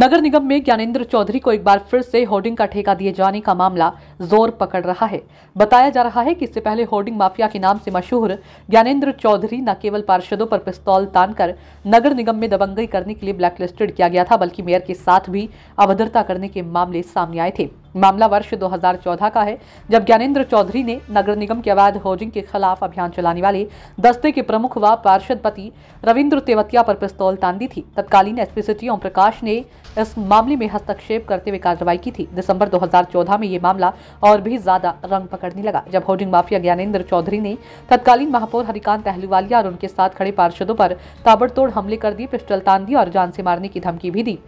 नगर निगम में ज्ञानेन्द्र चौधरी को एक बार फिर से होर्डिंग का ठेका दिए जाने का मामला जोर पकड़ रहा है बताया जा रहा है कि इससे पहले होर्डिंग माफिया के नाम से मशहूर ज्ञानेन्द्र चौधरी न केवल पार्षदों पर पिस्तौल तानकर नगर निगम में दबंगई करने के लिए ब्लैकलिस्टेड किया गया था बल्कि मेयर के साथ भी अभद्रता करने के मामले सामने आए थे मामला वर्ष 2014 का है जब ज्ञानेन्द्र चौधरी ने नगर निगम के अवैध होर्डिंग के खिलाफ अभियान चलाने वाले दस्ते के प्रमुख व पार्षद पति रविन्द्र तेवतिया पर पिस्तौल तान दी थी तत्कालीन एसपी सिटी ओम प्रकाश ने इस मामले में हस्तक्षेप करते हुए कार्रवाई की थी दिसंबर 2014 में ये मामला और भी ज्यादा रंग पकड़ने लगा जब होर्डिंग माफिया ज्ञानेन्द्र चौधरी ने तत्कालीन महापौर हरिकांत अहलुवालिया और उनके साथ खड़े पार्षदों पर ताबड़तोड़ हमले कर दिए पिस्टल तान दी और जान से मारने की धमकी भी दी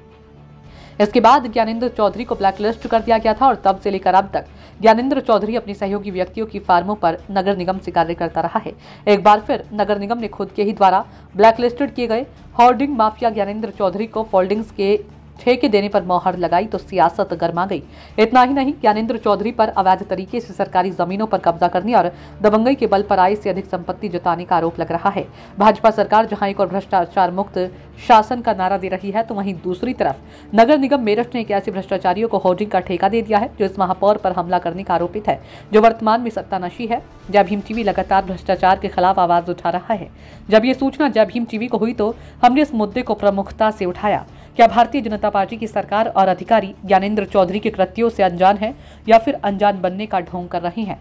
इसके बाद ज्ञानेन्द्र चौधरी को ब्लैकलिस्ट कर दिया गया था और तब से लेकर अब तक ज्ञानेन्द्र चौधरी अपने सहयोगी व्यक्तियों की फार्मों पर नगर निगम से कार्य करता रहा है एक बार फिर नगर निगम ने खुद के ही द्वारा ब्लैकलिस्टेड किए गए होर्डिंग माफिया ज्ञानेन्द्र चौधरी को फोल्डिंग्स के ठेके देने पर मोहर लगाई तो सियासत गर्मा गई इतना ही नहीं ज्ञानेन्द्र चौधरी पर अवैध तरीके से सरकारी जमीनों पर कब्जा करने और दबंगई के बल पर आय से अधिक संपत्ति जताने का आरोप लग रहा है भाजपा सरकार जहां एक और भ्रष्टाचार मुक्त शासन का नारा दे रही है तो वहीं दूसरी तरफ नगर निगम मेरठ ने एक ऐसे भ्रष्टाचारियों को होर्डिंग का ठेका दे दिया है जो इस महापौर पर हमला करने का आरोपित है जो वर्तमान में सत्तानशी है जय भीम टीवी लगातार भ्रष्टाचार के खिलाफ आवाज उठा रहा है जब ये सूचना जय भीम टीवी को हुई तो हमने इस मुद्दे को प्रमुखता से उठाया क्या भारतीय जनता पार्टी की सरकार और अधिकारी ज्ञानेन्द्र चौधरी के कृत्यों से अनजान है या फिर अनजान बनने का ढोंग कर रहे हैं